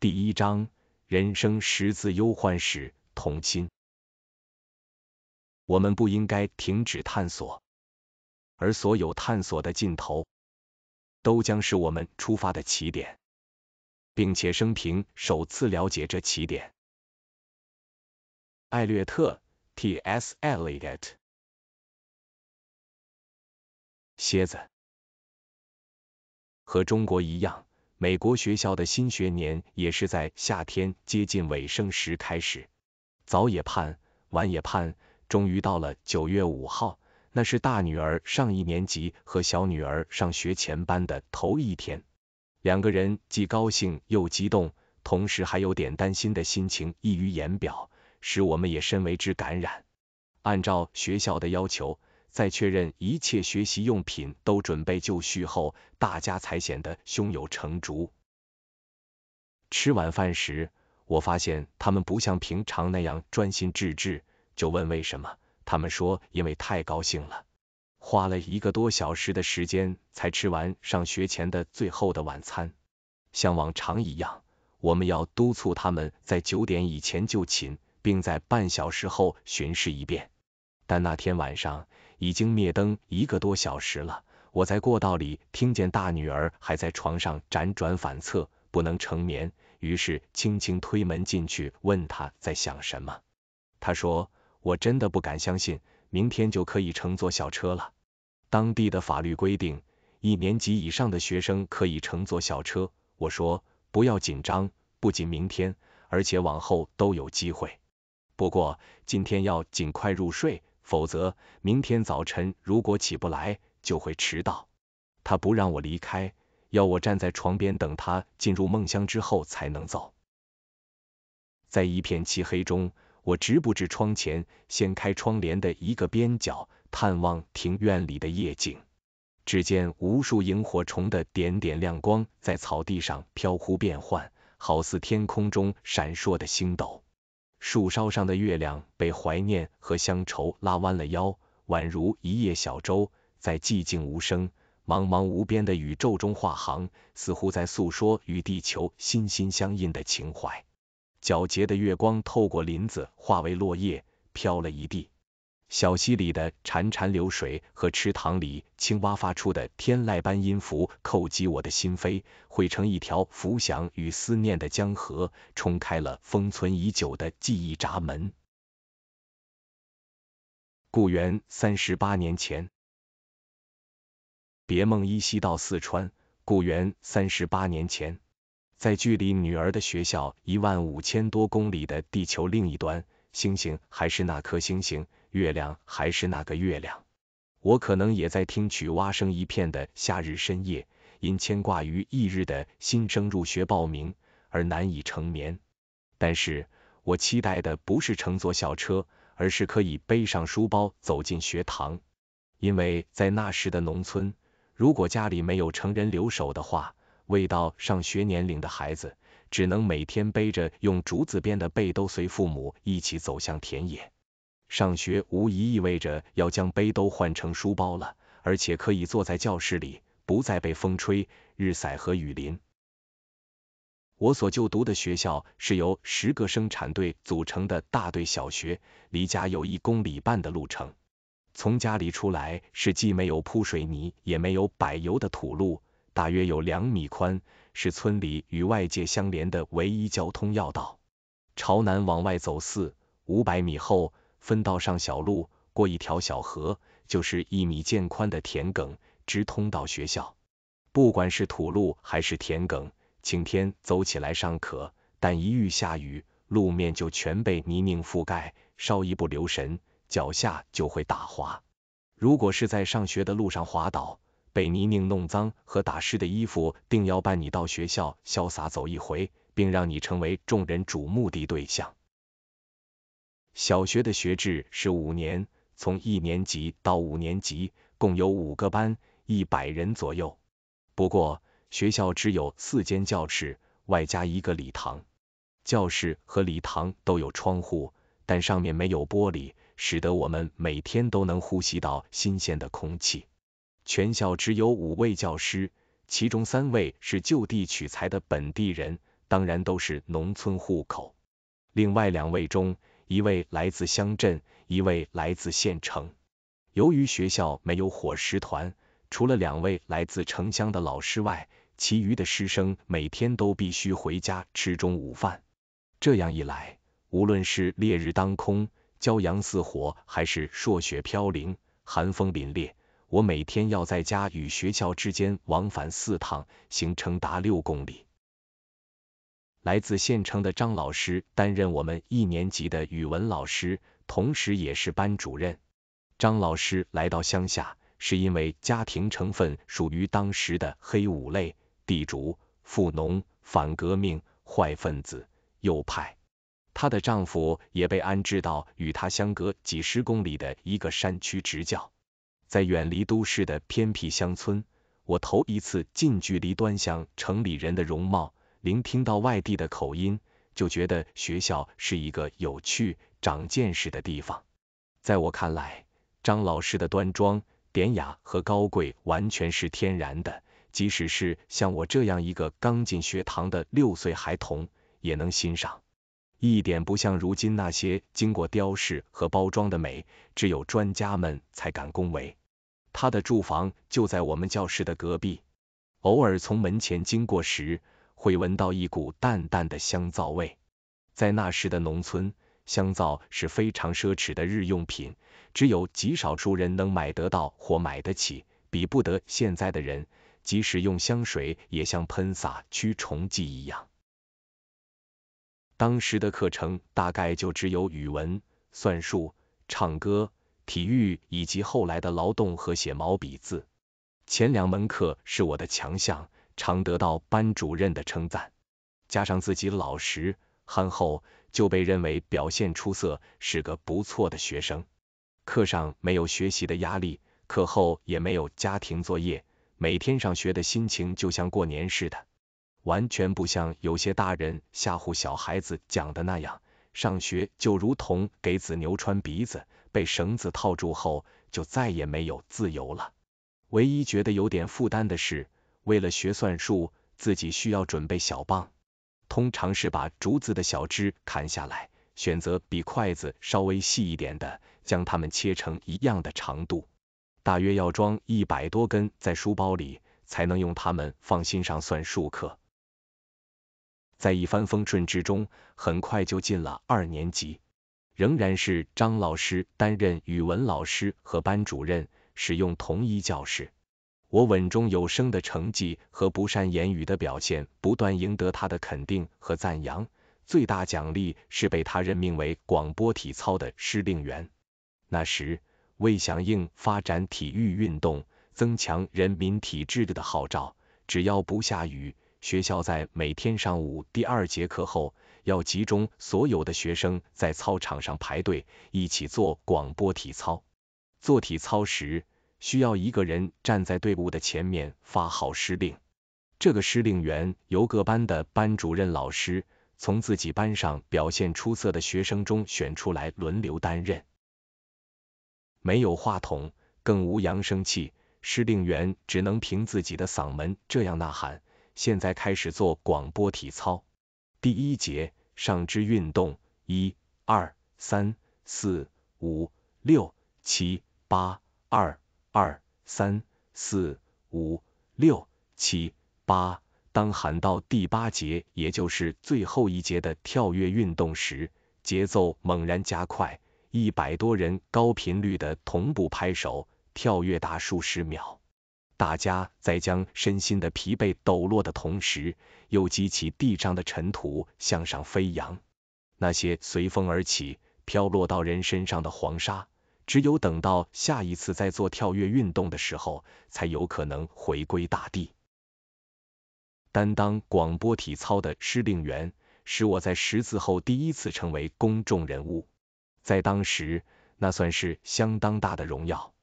第一章人生十字忧患史，同心。我们不应该停止探索，而所有探索的尽头，都将是我们出发的起点，并且生平首次了解这起点。艾略特 T. S. Eliot，蝎子，和中国一样。美国学校的新学年也是在夏天接近尾声时开始，早也盼，晚也盼，终于到了九月五号，那是大女儿上一年级和小女儿上学前班的头一天，两个人既高兴又激动，同时还有点担心的心情溢于言表，使我们也深为之感染。按照学校的要求。在确认一切学习用品都准备就绪后，大家才显得胸有成竹。吃晚饭时，我发现他们不像平常那样专心致志，就问为什么。他们说，因为太高兴了。花了一个多小时的时间才吃完上学前的最后的晚餐。像往常一样，我们要督促他们在九点以前就寝，并在半小时后巡视一遍。但那天晚上，已经灭灯一个多小时了，我在过道里听见大女儿还在床上辗转反侧，不能成眠。于是轻轻推门进去，问她在想什么。她说：“我真的不敢相信，明天就可以乘坐校车了。当地的法律规定，一年级以上的学生可以乘坐校车。”我说：“不要紧张，不仅明天，而且往后都有机会。不过今天要尽快入睡。”否则，明天早晨如果起不来，就会迟到。他不让我离开，要我站在床边等他进入梦乡之后才能走。在一片漆黑中，我直步至窗前，掀开窗帘的一个边角，探望庭院里的夜景。只见无数萤火虫的点点亮光在草地上飘忽变幻，好似天空中闪烁的星斗。树梢上的月亮被怀念和乡愁拉弯了腰，宛如一叶小舟，在寂静无声、茫茫无边的宇宙中划行，似乎在诉说与地球心心相印的情怀。皎洁的月光透过林子，化为落叶，飘了一地。小溪里的潺潺流水和池塘里青蛙发出的天籁般音符叩击我的心扉，汇成一条浮想与思念的江河，冲开了封存已久的记忆闸门。故园三十八年前，别梦依稀到四川。故园三十八年前，在距离女儿的学校一万五千多公里的地球另一端，星星还是那颗星星。月亮还是那个月亮，我可能也在听取蛙声一片的夏日深夜，因牵挂于翌日的新生入学报名而难以成眠。但是我期待的不是乘坐校车，而是可以背上书包走进学堂。因为在那时的农村，如果家里没有成人留守的话，未到上学年龄的孩子只能每天背着用竹子编的背篼，随父母一起走向田野。上学无疑意味着要将背兜换成书包了，而且可以坐在教室里，不再被风吹、日晒和雨淋。我所就读的学校是由十个生产队组成的大队小学，离家有一公里半的路程。从家里出来是既没有铺水泥，也没有柏油的土路，大约有两米宽，是村里与外界相连的唯一交通要道。朝南往外走四五百米后。分道上小路，过一条小河，就是一米见宽的田埂，直通到学校。不管是土路还是田埂，晴天走起来尚可，但一遇下雨，路面就全被泥泞覆盖，稍一不留神，脚下就会打滑。如果是在上学的路上滑倒，被泥泞弄脏和打湿的衣服，定要伴你到学校潇洒走一回，并让你成为众人瞩目的对象。小学的学制是五年，从一年级到五年级共有五个班，一百人左右。不过学校只有四间教室，外加一个礼堂。教室和礼堂都有窗户，但上面没有玻璃，使得我们每天都能呼吸到新鲜的空气。全校只有五位教师，其中三位是就地取材的本地人，当然都是农村户口。另外两位中，一位来自乡镇，一位来自县城。由于学校没有伙食团，除了两位来自城乡的老师外，其余的师生每天都必须回家吃中午饭。这样一来，无论是烈日当空、骄阳似火，还是朔雪飘零、寒风凛冽，我每天要在家与学校之间往返四趟，行程达六公里。来自县城的张老师担任我们一年级的语文老师，同时也是班主任。张老师来到乡下，是因为家庭成分属于当时的“黑五类”——地主、富农、反革命、坏分子、右派。她的丈夫也被安置到与她相隔几十公里的一个山区执教。在远离都市的偏僻乡村，我头一次近距离端详城里人的容貌。聆听到外地的口音，就觉得学校是一个有趣、长见识的地方。在我看来，张老师的端庄、典雅和高贵完全是天然的，即使是像我这样一个刚进学堂的六岁孩童，也能欣赏。一点不像如今那些经过雕饰和包装的美，只有专家们才敢恭维。他的住房就在我们教室的隔壁，偶尔从门前经过时。会闻到一股淡淡的香皂味。在那时的农村，香皂是非常奢侈的日用品，只有极少数人能买得到或买得起，比不得现在的人。即使用香水，也像喷洒驱虫剂一样。当时的课程大概就只有语文、算术、唱歌、体育以及后来的劳动和写毛笔字。前两门课是我的强项。常得到班主任的称赞，加上自己老实憨厚，就被认为表现出色，是个不错的学生。课上没有学习的压力，课后也没有家庭作业，每天上学的心情就像过年似的，完全不像有些大人吓唬小孩子讲的那样，上学就如同给子牛穿鼻子，被绳子套住后就再也没有自由了。唯一觉得有点负担的是。为了学算术，自己需要准备小棒，通常是把竹子的小枝砍下来，选择比筷子稍微细一点的，将它们切成一样的长度，大约要装一百多根在书包里，才能用它们放心上算术课。在一帆风顺之中，很快就进了二年级，仍然是张老师担任语文老师和班主任，使用同一教室。我稳中有升的成绩和不善言语的表现，不断赢得他的肯定和赞扬。最大奖励是被他任命为广播体操的司令员。那时，为响应发展体育运动、增强人民体质的号召，只要不下雨，学校在每天上午第二节课后，要集中所有的学生在操场上排队，一起做广播体操。做体操时，需要一个人站在队伍的前面发号施令。这个施令员由各班的班主任老师从自己班上表现出色的学生中选出来轮流担任。没有话筒，更无扬声器，施令员只能凭自己的嗓门这样呐喊：“现在开始做广播体操，第一节上肢运动，一、二、三、四、五、六、七、八，二。”二三四五六七八，当喊到第八节，也就是最后一节的跳跃运动时，节奏猛然加快，一百多人高频率的同步拍手，跳跃达数十秒。大家在将身心的疲惫抖落的同时，又激起地上的尘土向上飞扬。那些随风而起、飘落到人身上的黄沙。只有等到下一次再做跳跃运动的时候，才有可能回归大地。担当广播体操的司令员，使我在识字后第一次成为公众人物，在当时那算是相当大的荣耀。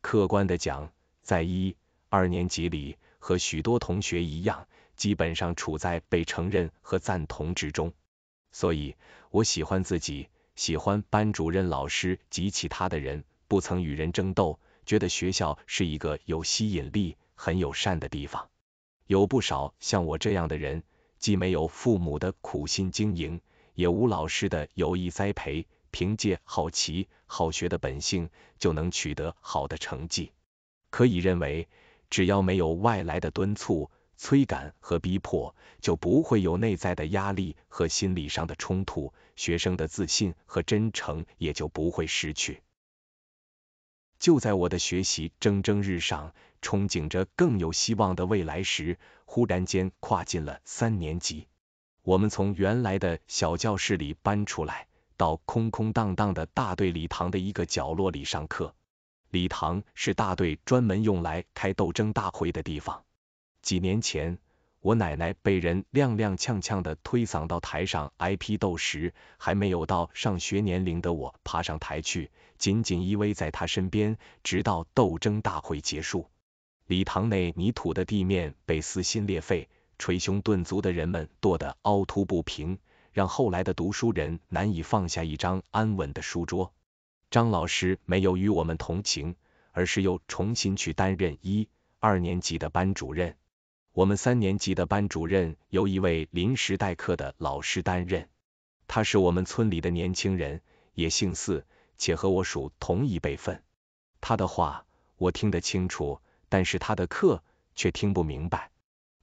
客观的讲，在一二年级里，和许多同学一样，基本上处在被承认和赞同之中，所以我喜欢自己。喜欢班主任老师及其他的人，不曾与人争斗，觉得学校是一个有吸引力、很友善的地方。有不少像我这样的人，既没有父母的苦心经营，也无老师的有意栽培，凭借好奇、好学的本性，就能取得好的成绩。可以认为，只要没有外来的敦促。催赶和逼迫，就不会有内在的压力和心理上的冲突，学生的自信和真诚也就不会失去。就在我的学习蒸蒸日上，憧憬着更有希望的未来时，忽然间跨进了三年级。我们从原来的小教室里搬出来，到空空荡荡的大队礼堂的一个角落里上课。礼堂是大队专门用来开斗争大会的地方。几年前，我奶奶被人踉踉跄跄地推搡到台上挨批斗时，还没有到上学年龄的我爬上台去，紧紧依偎在她身边，直到斗争大会结束。礼堂内泥土的地面被撕心裂肺、捶胸顿足的人们跺得凹凸不平，让后来的读书人难以放下一张安稳的书桌。张老师没有与我们同情，而是又重新去担任一二年级的班主任。我们三年级的班主任由一位临时代课的老师担任，他是我们村里的年轻人，也姓四，且和我属同一辈分。他的话我听得清楚，但是他的课却听不明白。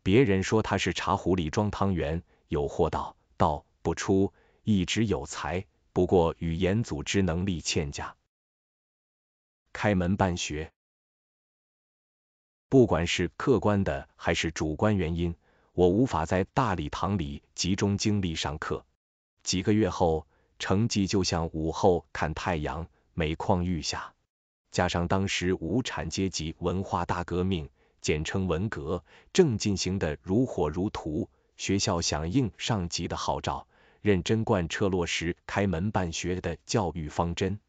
别人说他是茶壶里装汤圆，有货道道不出，一直有才，不过语言组织能力欠佳。开门办学。不管是客观的还是主观原因，我无法在大礼堂里集中精力上课。几个月后，成绩就像午后看太阳，每况愈下。加上当时无产阶级文化大革命，简称文革，正进行的如火如荼，学校响应上级的号召，认真贯彻落实开门办学的教育方针。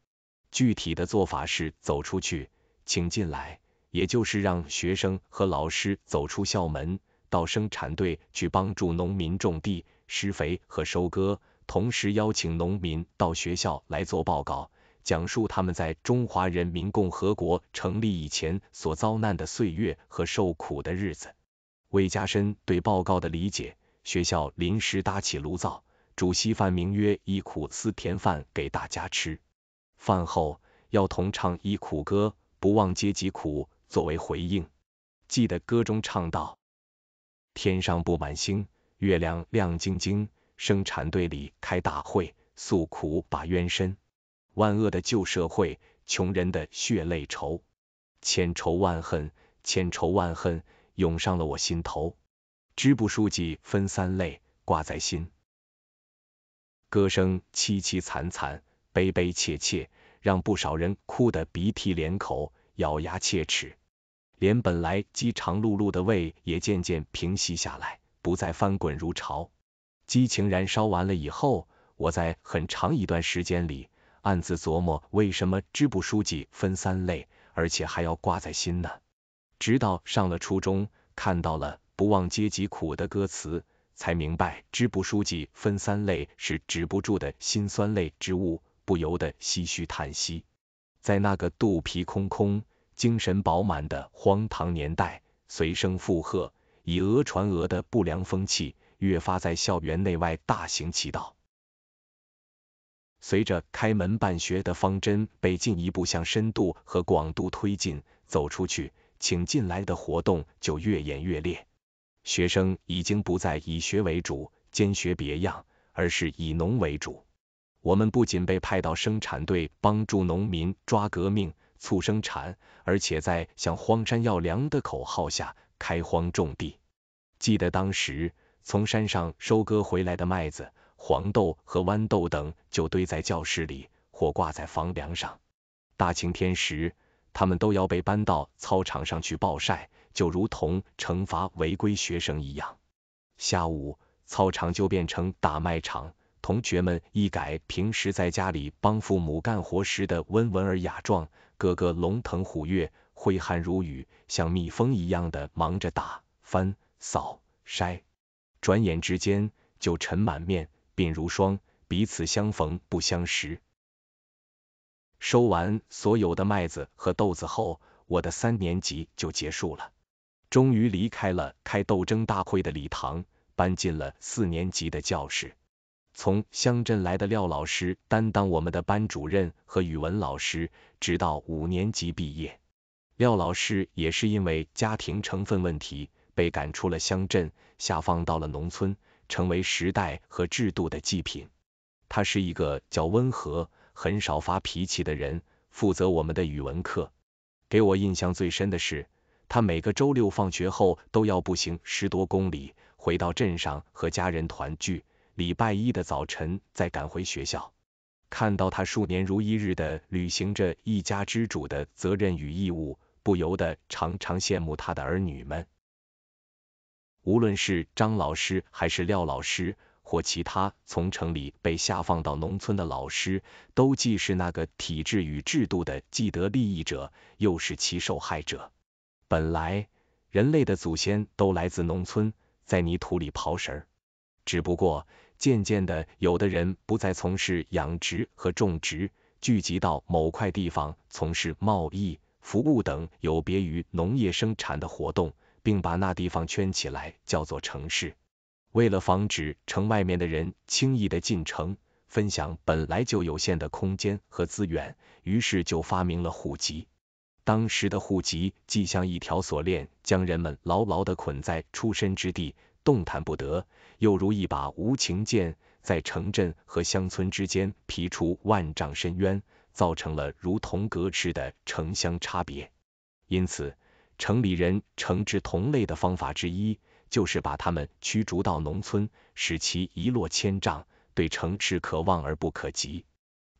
具体的做法是走出去，请进来。也就是让学生和老师走出校门，到生产队去帮助农民种地、施肥和收割，同时邀请农民到学校来做报告，讲述他们在中华人民共和国成立以前所遭难的岁月和受苦的日子。为加深对报告的理解，学校临时搭起炉灶煮稀饭，名曰“忆苦思甜饭”给大家吃。饭后要同唱一苦歌，不忘阶级苦。作为回应，记得歌中唱道：“天上布满星，月亮亮晶晶。生产队里开大会，诉苦把冤深。万恶的旧社会，穷人的血泪仇，千仇万恨，千仇万恨涌上了我心头。支部书记分三类，挂在心。歌声凄凄惨惨，悲悲切切，让不少人哭得鼻涕连口，咬牙切齿。”连本来饥肠辘辘的胃也渐渐平息下来，不再翻滚如潮。激情燃烧完了以后，我在很长一段时间里暗自琢磨，为什么支部书记分三类，而且还要挂在心呢？直到上了初中，看到了“不忘阶级苦”的歌词，才明白支部书记分三类是止不住的辛酸泪之物，不由得唏嘘叹息。在那个肚皮空空。精神饱满的荒唐年代，随声附和、以讹传讹的不良风气，越发在校园内外大行其道。随着开门办学的方针被进一步向深度和广度推进，走出去、请进来的活动就越演越烈。学生已经不再以学为主兼学别样，而是以农为主。我们不仅被派到生产队帮助农民抓革命。促生产，而且在“向荒山要粮”的口号下开荒种地。记得当时从山上收割回来的麦子、黄豆和豌豆等，就堆在教室里，或挂在房梁上。大晴天时，他们都要被搬到操场上去暴晒，就如同惩罚违规学生一样。下午，操场就变成打麦场，同学们一改平时在家里帮父母干活时的温文尔雅状。个个龙腾虎跃，挥汗如雨，像蜜蜂一样的忙着打、翻、扫、筛，转眼之间就尘满面，鬓如霜。彼此相逢不相识。收完所有的麦子和豆子后，我的三年级就结束了，终于离开了开斗争大会的礼堂，搬进了四年级的教室。从乡镇来的廖老师担当我们的班主任和语文老师，直到五年级毕业。廖老师也是因为家庭成分问题被赶出了乡镇，下放到了农村，成为时代和制度的祭品。他是一个较温和、很少发脾气的人，负责我们的语文课。给我印象最深的是，他每个周六放学后都要步行十多公里回到镇上和家人团聚。礼拜一的早晨，再赶回学校，看到他数年如一日的履行着一家之主的责任与义务，不由得常常羡慕他的儿女们。无论是张老师还是廖老师，或其他从城里被下放到农村的老师，都既是那个体制与制度的既得利益者，又是其受害者。本来，人类的祖先都来自农村，在泥土里刨食，只不过。渐渐的，有的人不再从事养殖和种植，聚集到某块地方从事贸易、服务等有别于农业生产的活动，并把那地方圈起来叫做城市。为了防止城外面的人轻易的进城，分享本来就有限的空间和资源，于是就发明了户籍。当时的户籍既像一条锁链，将人们牢牢的捆在出身之地。动弹不得，又如一把无情剑，在城镇和乡村之间劈出万丈深渊，造成了如同隔尺的城乡差别。因此，城里人惩治同类的方法之一，就是把他们驱逐到农村，使其一落千丈，对城池可望而不可及。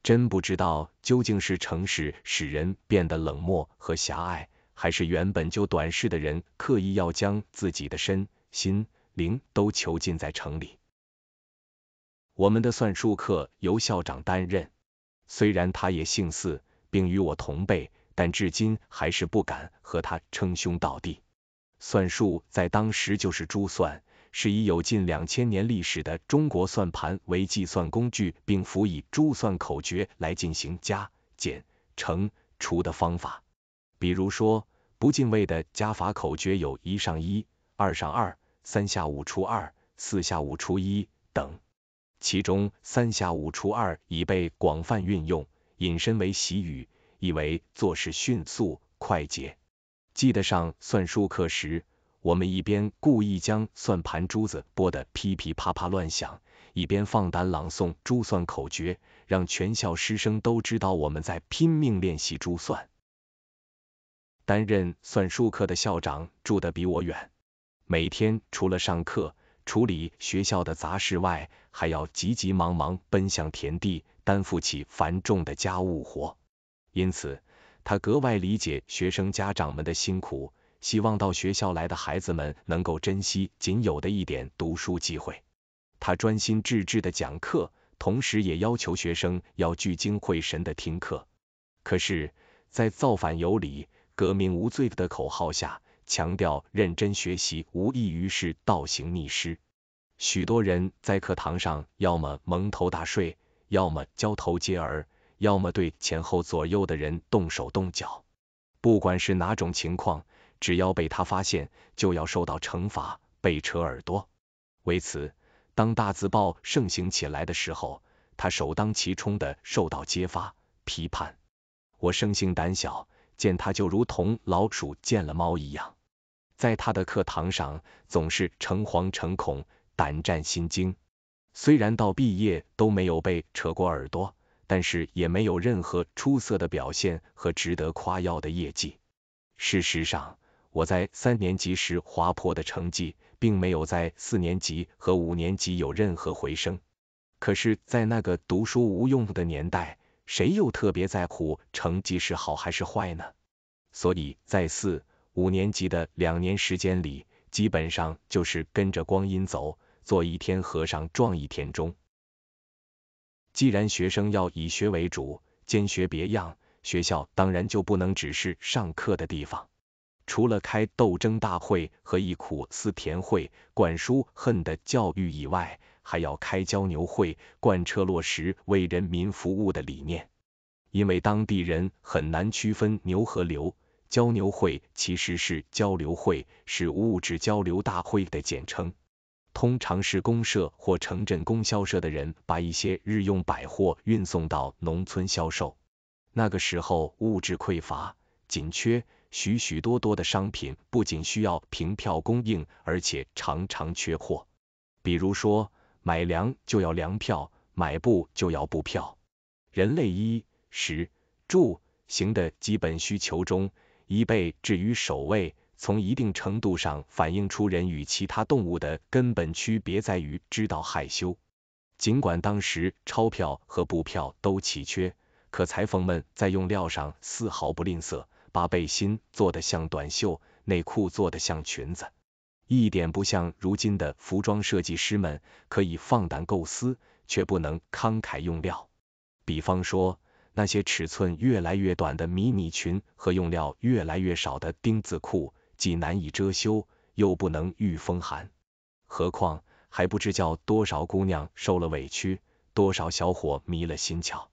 真不知道究竟是城市使人变得冷漠和狭隘，还是原本就短视的人刻意要将自己的身心。零都囚禁在城里。我们的算术课由校长担任，虽然他也姓四，并与我同辈，但至今还是不敢和他称兄道弟。算术在当时就是珠算，是以有近两千年历史的中国算盘为计算工具，并辅以珠算口诀来进行加、减、乘、除的方法。比如说，不进位的加法口诀有一上一，二上二。三下五除二，四下五除一等，其中三下五除二已被广泛运用，引申为习语，意为做事迅速快捷。记得上算术课时，我们一边故意将算盘珠子拨得噼噼啪啪乱响，一边放胆朗诵珠算口诀，让全校师生都知道我们在拼命练习珠算。担任算术课的校长住得比我远。每天除了上课、处理学校的杂事外，还要急急忙忙奔向田地，担负起繁重的家务活。因此，他格外理解学生家长们的辛苦，希望到学校来的孩子们能够珍惜仅有的一点读书机会。他专心致志的讲课，同时也要求学生要聚精会神的听课。可是，在“造反有理，革命无罪”的口号下，强调认真学习无异于是倒行逆施。许多人在课堂上要么蒙头大睡，要么交头接耳，要么对前后左右的人动手动脚。不管是哪种情况，只要被他发现，就要受到惩罚，被扯耳朵。为此，当大字报盛行起来的时候，他首当其冲的受到揭发批判。我生性胆小。见他就如同老鼠见了猫一样，在他的课堂上总是诚惶诚恐、胆战心惊。虽然到毕业都没有被扯过耳朵，但是也没有任何出色的表现和值得夸耀的业绩。事实上，我在三年级时滑坡的成绩，并没有在四年级和五年级有任何回升。可是，在那个读书无用的年代。谁又特别在乎成绩是好还是坏呢？所以在四、五年级的两年时间里，基本上就是跟着光阴走，做一天和尚撞一天钟。既然学生要以学为主，兼学别样，学校当然就不能只是上课的地方。除了开斗争大会和忆苦思甜会、管叔恨的教育以外，还要开交牛会，贯彻落实为人民服务的理念。因为当地人很难区分牛和流，交牛会其实是交流会，是物质交流大会的简称。通常是公社或城镇供销社的人把一些日用百货运送到农村销售。那个时候物质匮乏、紧缺，许许多多的商品不仅需要凭票供应，而且常常缺货。比如说，买粮就要粮票，买布就要布票。人类衣食住行的基本需求中，衣被置于首位，从一定程度上反映出人与其他动物的根本区别在于知道害羞。尽管当时钞票和布票都奇缺，可裁缝们在用料上丝毫不吝啬，把背心做得像短袖，内裤做得像裙子。一点不像如今的服装设计师们可以放胆构思，却不能慷慨用料。比方说，那些尺寸越来越短的迷你裙和用料越来越少的丁字裤，既难以遮羞，又不能御风寒。何况还不知叫多少姑娘受了委屈，多少小伙迷了心窍。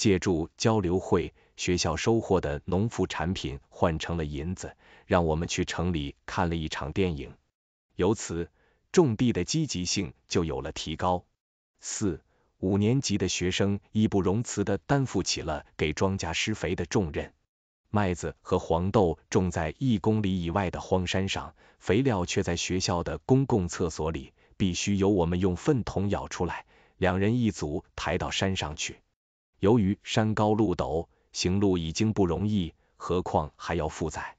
借助交流会，学校收获的农副产品换成了银子，让我们去城里看了一场电影。由此，种地的积极性就有了提高。四五年级的学生义不容辞地担负起了给庄稼施肥的重任。麦子和黄豆种在一公里以外的荒山上，肥料却在学校的公共厕所里，必须由我们用粪桶舀出来，两人一组抬到山上去。由于山高路陡，行路已经不容易，何况还要负载。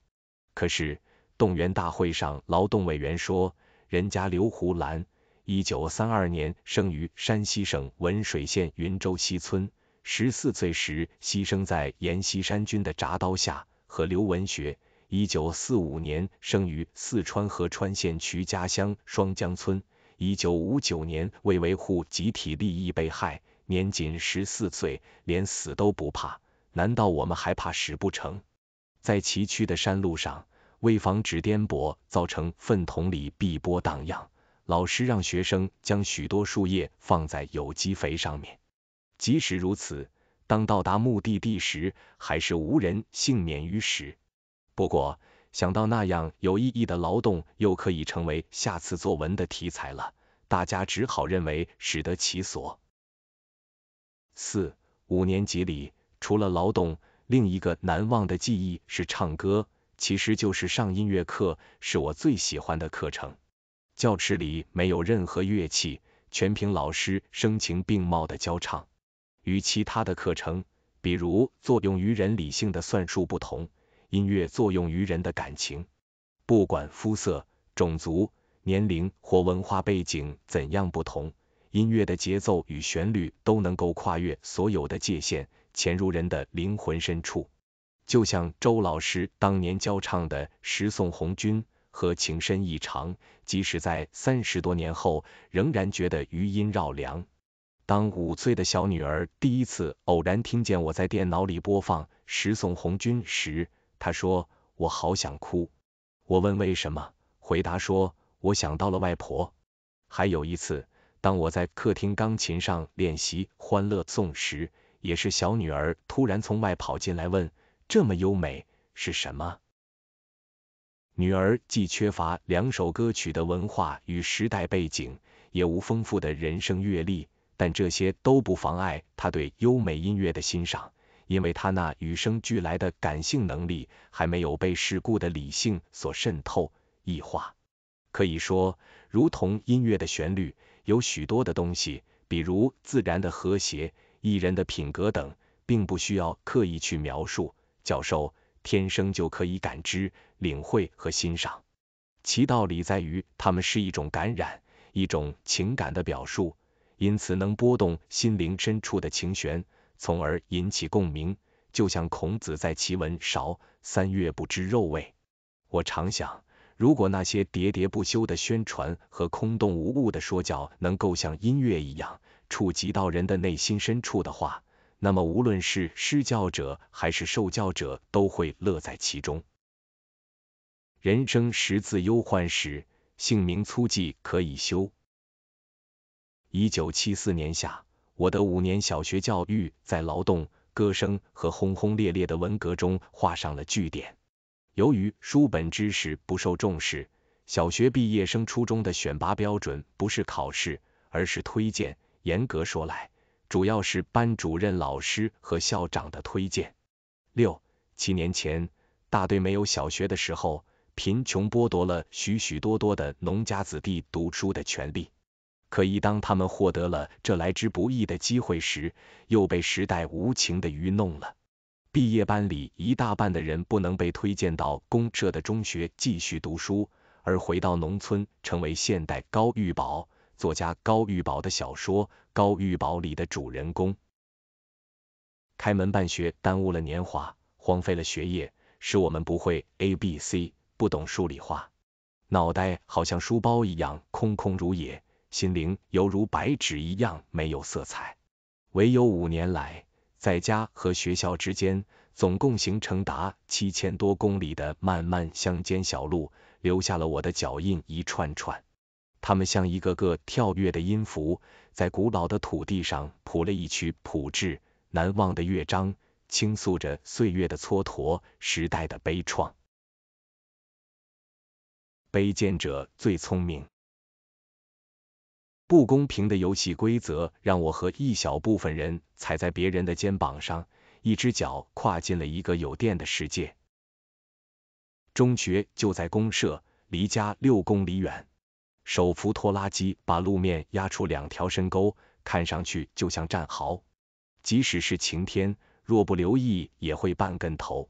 可是动员大会上，劳动委员说，人家刘胡兰，一九三二年生于山西省文水县云周西村，十四岁时牺牲在阎锡山军的铡刀下；和刘文学，一九四五年生于四川合川县渠家乡双江村，一九五九年为维护集体利益被害。年仅十四岁，连死都不怕，难道我们还怕死不成？在崎岖的山路上，为防止颠簸造成粪桶里碧波荡漾，老师让学生将许多树叶放在有机肥上面。即使如此，当到达目的地时，还是无人幸免于死。不过，想到那样有意义的劳动又可以成为下次作文的题材了，大家只好认为适得其所。四五年级里，除了劳动，另一个难忘的记忆是唱歌。其实就是上音乐课，是我最喜欢的课程。教室里没有任何乐器，全凭老师声情并茂的教唱。与其他的课程，比如作用于人理性的算术不同，音乐作用于人的感情。不管肤色、种族、年龄或文化背景怎样不同。音乐的节奏与旋律都能够跨越所有的界限，潜入人的灵魂深处。就像周老师当年教唱的《十送红军》和《情深意长》，即使在三十多年后，仍然觉得余音绕梁。当五岁的小女儿第一次偶然听见我在电脑里播放《十送红军》时，她说：“我好想哭。”我问为什么，回答说：“我想到了外婆。”还有一次，当我在客厅钢琴上练习《欢乐颂》时，也是小女儿突然从外跑进来问：“这么优美是什么？”女儿既缺乏两首歌曲的文化与时代背景，也无丰富的人生阅历，但这些都不妨碍她对优美音乐的欣赏，因为她那与生俱来的感性能力还没有被世故的理性所渗透异化。可以说，如同音乐的旋律。有许多的东西，比如自然的和谐、艺人的品格等，并不需要刻意去描述。教授天生就可以感知、领会和欣赏，其道理在于它们是一种感染，一种情感的表述，因此能拨动心灵深处的情弦，从而引起共鸣。就像孔子在其文韶，三月不知肉味。我常想。如果那些喋喋不休的宣传和空洞无物的说教能够像音乐一样触及到人的内心深处的话，那么无论是施教者还是受教者都会乐在其中。人生十字忧患时，姓名粗记可以修。一九七四年夏，我的五年小学教育在劳动、歌声和轰轰烈烈的文革中画上了句点。由于书本知识不受重视，小学毕业生初中的选拔标准不是考试，而是推荐。严格说来，主要是班主任老师和校长的推荐。六七年前，大队没有小学的时候，贫穷剥夺了许许多多的农家子弟读书的权利。可一当他们获得了这来之不易的机会时，又被时代无情的愚弄了。毕业班里一大半的人不能被推荐到公社的中学继续读书，而回到农村成为现代高玉宝作家高玉宝的小说《高玉宝》里的主人公。开门办学耽误了年华，荒废了学业，使我们不会 A B C，不懂数理化，脑袋好像书包一样空空如也，心灵犹如白纸一样没有色彩。唯有五年来。在家和学校之间，总共行程达七千多公里的漫漫乡间小路，留下了我的脚印一串串。他们像一个个跳跃的音符，在古老的土地上谱了一曲朴质难忘的乐章，倾诉着岁月的蹉跎，时代的悲怆。卑贱者最聪明。不公平的游戏规则让我和一小部分人踩在别人的肩膀上，一只脚跨进了一个有电的世界。中学就在公社，离家六公里远。手扶拖拉机把路面压出两条深沟，看上去就像战壕。即使是晴天，若不留意也会绊跟头。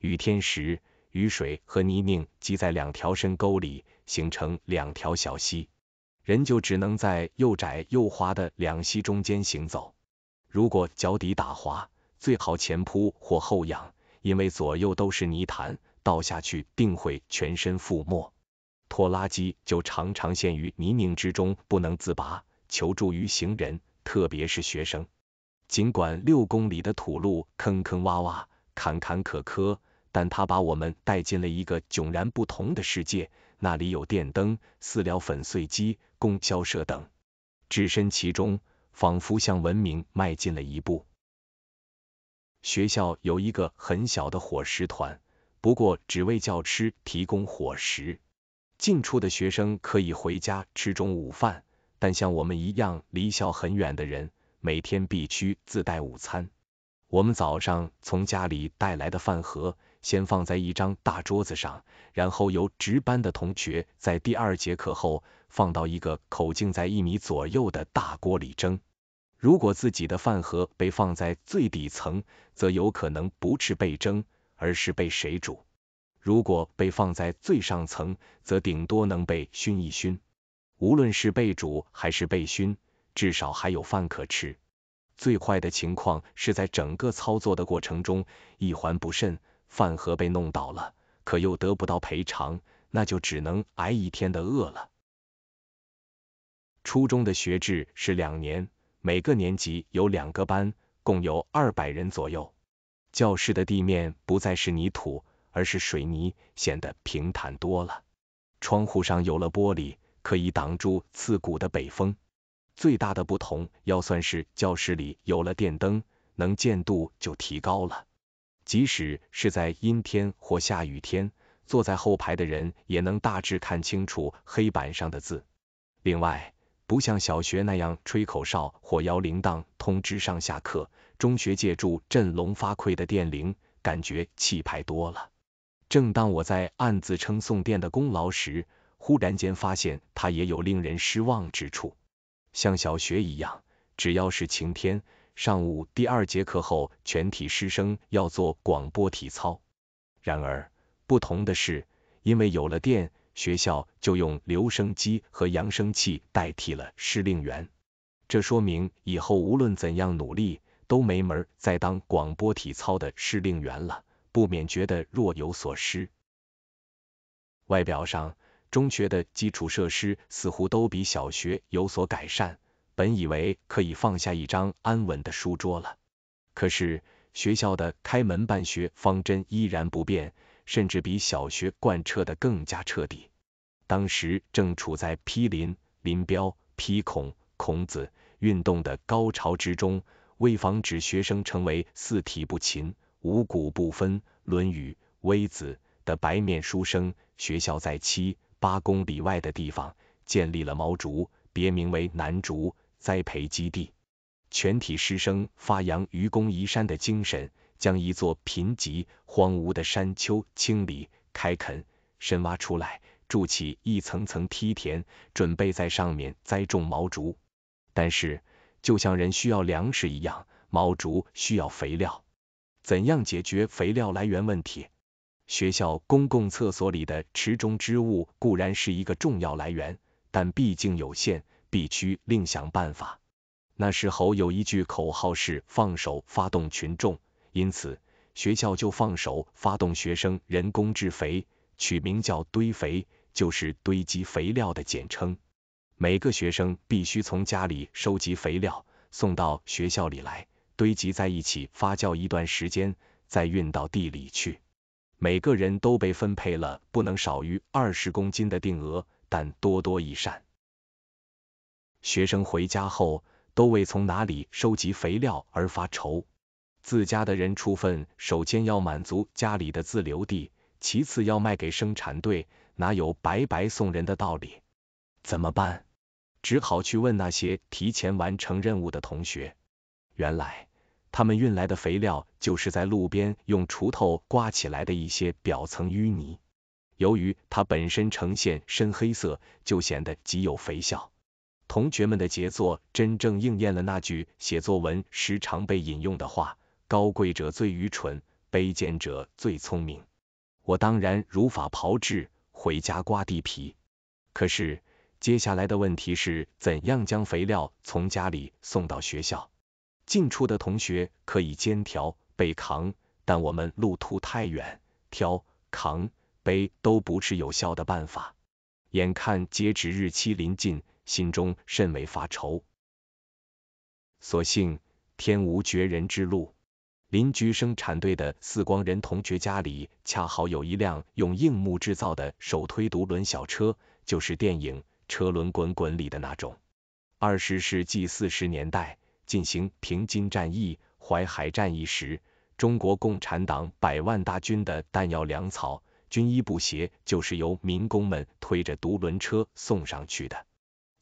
雨天时，雨水和泥泞积在两条深沟里，形成两条小溪。人就只能在又窄又滑的两溪中间行走，如果脚底打滑，最好前扑或后仰，因为左右都是泥潭，倒下去定会全身覆没。拖拉机就常常陷于泥泞之中，不能自拔，求助于行人，特别是学生。尽管六公里的土路坑坑洼洼、坎坎坷坷，但它把我们带进了一个迥然不同的世界，那里有电灯、饲料粉碎机。供销社等，置身其中，仿佛向文明迈进了一步。学校有一个很小的伙食团，不过只为教师提供伙食。近处的学生可以回家吃中午饭，但像我们一样离校很远的人，每天必须自带午餐。我们早上从家里带来的饭盒。先放在一张大桌子上，然后由值班的同学在第二节课后放到一个口径在一米左右的大锅里蒸。如果自己的饭盒被放在最底层，则有可能不是被蒸，而是被水煮；如果被放在最上层，则顶多能被熏一熏。无论是被煮还是被熏，至少还有饭可吃。最坏的情况是在整个操作的过程中一环不慎。饭盒被弄倒了，可又得不到赔偿，那就只能挨一天的饿了。初中的学制是两年，每个年级有两个班，共有二百人左右。教室的地面不再是泥土，而是水泥，显得平坦多了。窗户上有了玻璃，可以挡住刺骨的北风。最大的不同要算是教室里有了电灯，能见度就提高了。即使是在阴天或下雨天，坐在后排的人也能大致看清楚黑板上的字。另外，不像小学那样吹口哨或摇铃铛通知上下课，中学借助振聋发聩的电铃，感觉气派多了。正当我在暗自称颂电的功劳时，忽然间发现它也有令人失望之处。像小学一样，只要是晴天。上午第二节课后，全体师生要做广播体操。然而，不同的是，因为有了电，学校就用留声机和扬声器代替了试令员。这说明以后无论怎样努力，都没门再当广播体操的试令员了，不免觉得若有所失。外表上，中学的基础设施似乎都比小学有所改善。本以为可以放下一张安稳的书桌了，可是学校的开门办学方针依然不变，甚至比小学贯彻的更加彻底。当时正处在批林、林彪、批孔、孔子运动的高潮之中，为防止学生成为四体不勤、五谷不分、《论语》《微子》的白面书生，学校在七八公里外的地方建立了毛竹，别名为南竹。栽培基地，全体师生发扬愚公移山的精神，将一座贫瘠荒芜的山丘清理、开垦、深挖出来，筑起一层层梯田，准备在上面栽种毛竹。但是，就像人需要粮食一样，毛竹需要肥料。怎样解决肥料来源问题？学校公共厕所里的池中之物固然是一个重要来源，但毕竟有限。必须另想办法。那时候有一句口号是“放手发动群众”，因此学校就放手发动学生人工制肥，取名叫堆肥，就是堆积肥料的简称。每个学生必须从家里收集肥料送到学校里来，堆积在一起发酵一段时间，再运到地里去。每个人都被分配了不能少于二十公斤的定额，但多多益善。学生回家后都为从哪里收集肥料而发愁。自家的人出粪，首先要满足家里的自留地，其次要卖给生产队，哪有白白送人的道理？怎么办？只好去问那些提前完成任务的同学。原来，他们运来的肥料就是在路边用锄头刮起来的一些表层淤泥，由于它本身呈现深黑色，就显得极有肥效。同学们的杰作真正应验了那句写作文时常被引用的话：高贵者最愚蠢，卑贱者最聪明。我当然如法炮制，回家刮地皮。可是接下来的问题是，怎样将肥料从家里送到学校？近处的同学可以肩挑、背扛，但我们路途太远，挑、扛、背都不是有效的办法。眼看截止日期临近。心中甚为发愁，所幸天无绝人之路。邻居生产队的四光人同学家里恰好有一辆用硬木制造的手推独轮小车，就是电影《车轮滚滚》里的那种。二十世纪四十年代进行平津战役、淮海战役时，中国共产党百万大军的弹药粮草、军衣布鞋，就是由民工们推着独轮车送上去的。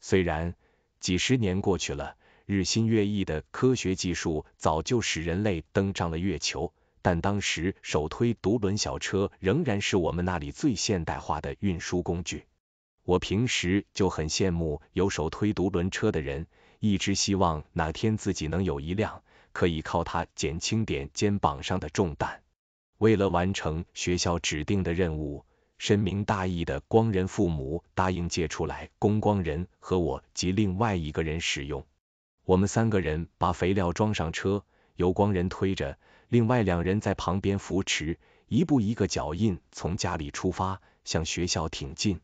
虽然几十年过去了，日新月异的科学技术早就使人类登上了月球，但当时手推独轮小车仍然是我们那里最现代化的运输工具。我平时就很羡慕有手推独轮车的人，一直希望哪天自己能有一辆，可以靠它减轻点肩膀上的重担。为了完成学校指定的任务。深明大义的光人父母答应借出来供光人和我及另外一个人使用。我们三个人把肥料装上车，由光人推着，另外两人在旁边扶持，一步一个脚印从家里出发向学校挺进。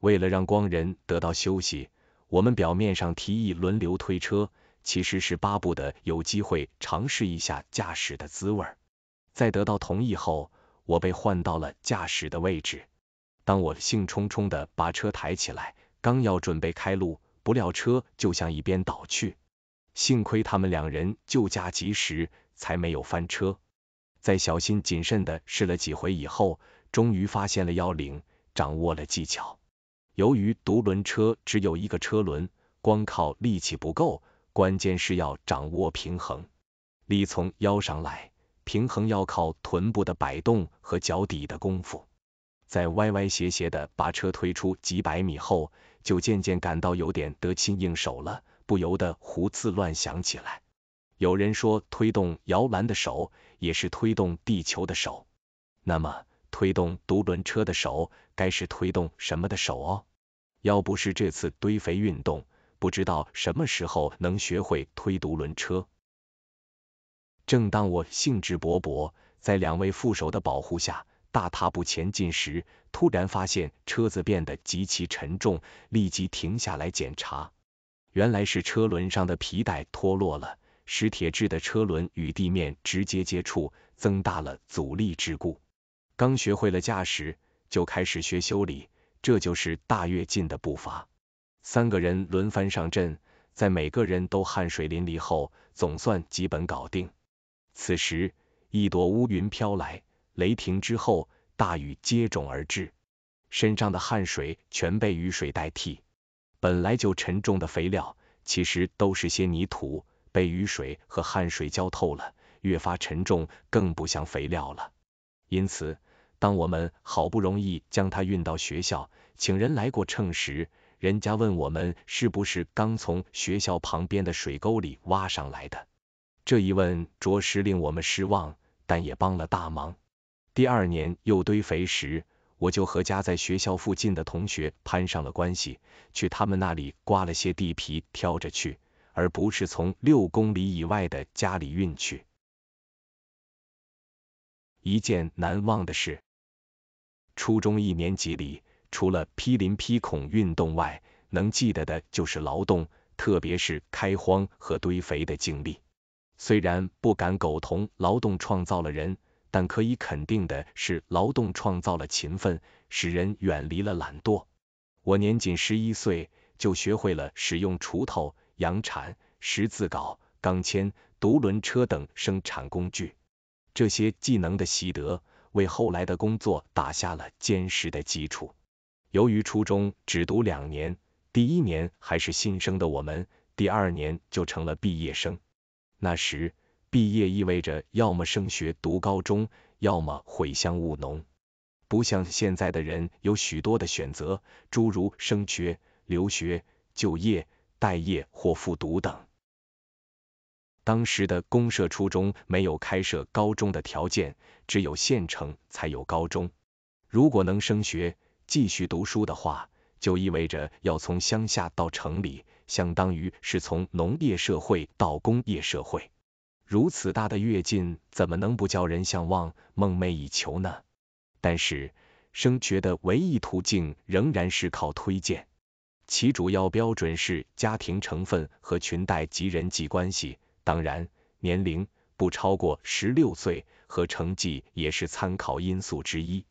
为了让光人得到休息，我们表面上提议轮流推车，其实是巴不得有机会尝试一下驾驶的滋味。在得到同意后。我被换到了驾驶的位置。当我兴冲冲的把车抬起来，刚要准备开路，不料车就向一边倒去。幸亏他们两人救驾及时，才没有翻车。在小心谨慎的试了几回以后，终于发现了要领，掌握了技巧。由于独轮车只有一个车轮，光靠力气不够，关键是要掌握平衡力从腰上来。平衡要靠臀部的摆动和脚底的功夫，在歪歪斜斜的把车推出几百米后，就渐渐感到有点得心应手了，不由得胡思乱想起来。有人说，推动摇篮的手也是推动地球的手，那么推动独轮车的手，该是推动什么的手哦？要不是这次堆肥运动，不知道什么时候能学会推独轮车。正当我兴致勃勃，在两位副手的保护下大踏步前进时，突然发现车子变得极其沉重，立即停下来检查。原来是车轮上的皮带脱落了，使铁质的车轮与地面直接接触，增大了阻力之故。刚学会了驾驶，就开始学修理，这就是大跃进的步伐。三个人轮番上阵，在每个人都汗水淋漓后，总算基本搞定。此时，一朵乌云飘来，雷霆之后，大雨接踵而至，身上的汗水全被雨水代替。本来就沉重的肥料，其实都是些泥土，被雨水和汗水浇透了，越发沉重，更不像肥料了。因此，当我们好不容易将它运到学校，请人来过秤时，人家问我们是不是刚从学校旁边的水沟里挖上来的。这一问着实令我们失望，但也帮了大忙。第二年又堆肥时，我就和家在学校附近的同学攀上了关系，去他们那里刮了些地皮，挑着去，而不是从六公里以外的家里运去。一件难忘的事，初中一年级里，除了批林批孔运动外，能记得的就是劳动，特别是开荒和堆肥的经历。虽然不敢苟同“劳动创造了人”，但可以肯定的是，劳动创造了勤奋，使人远离了懒惰。我年仅十一岁就学会了使用锄头、洋铲、十字镐、钢钎、独轮车等生产工具，这些技能的习得为后来的工作打下了坚实的基础。由于初中只读两年，第一年还是新生的我们，第二年就成了毕业生。那时毕业意味着要么升学读高中，要么回乡务农，不像现在的人有许多的选择，诸如升学、留学、就业、待业或复读等。当时的公社初中没有开设高中的条件，只有县城才有高中。如果能升学继续读书的话，就意味着要从乡下到城里。相当于是从农业社会到工业社会，如此大的跃进，怎么能不叫人向往、梦寐以求呢？但是升学的唯一途径仍然是靠推荐，其主要标准是家庭成分和裙带及人际关系。当然，年龄不超过十六岁和成绩也是参考因素之一。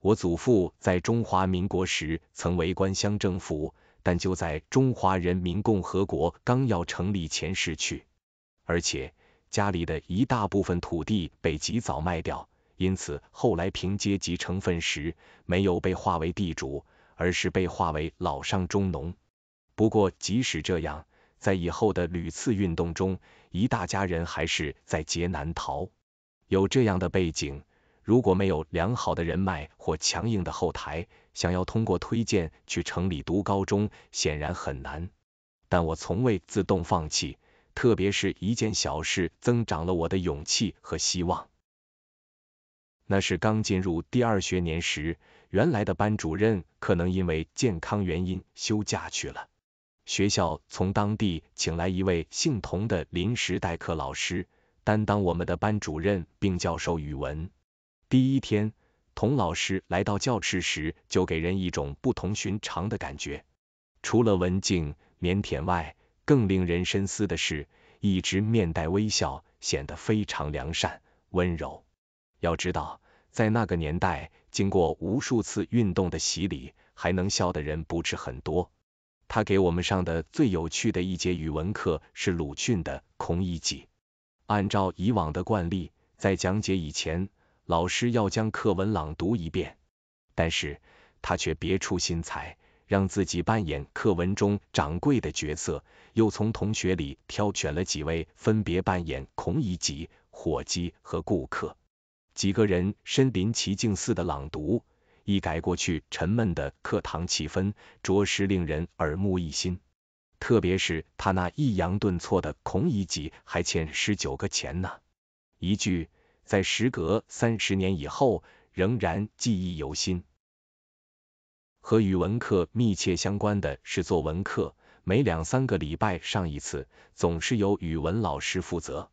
我祖父在中华民国时曾为官乡政府。但就在中华人民共和国刚要成立前逝去，而且家里的一大部分土地被及早卖掉，因此后来凭阶级成分时没有被划为地主，而是被划为老商中农。不过即使这样，在以后的屡次运动中，一大家人还是在劫难逃。有这样的背景。如果没有良好的人脉或强硬的后台，想要通过推荐去城里读高中，显然很难。但我从未自动放弃，特别是一件小事增长了我的勇气和希望。那是刚进入第二学年时，原来的班主任可能因为健康原因休假去了，学校从当地请来一位姓童的临时代课老师，担当我们的班主任并教授语文。第一天，童老师来到教室时就给人一种不同寻常的感觉。除了文静、腼腆外，更令人深思的是，一直面带微笑，显得非常良善、温柔。要知道，在那个年代，经过无数次运动的洗礼，还能笑的人不是很多。他给我们上的最有趣的一节语文课是鲁迅的《孔乙己》。按照以往的惯例，在讲解以前。老师要将课文朗读一遍，但是他却别出心裁，让自己扮演课文中掌柜的角色，又从同学里挑选了几位，分别扮演孔乙己、伙计和顾客。几个人身临其境似的朗读，一改过去沉闷的课堂气氛，着实令人耳目一新。特别是他那抑扬顿挫的“孔乙己还欠十九个钱呢”，一句。在时隔三十年以后，仍然记忆犹新。和语文课密切相关的是作文课，每两三个礼拜上一次，总是由语文老师负责。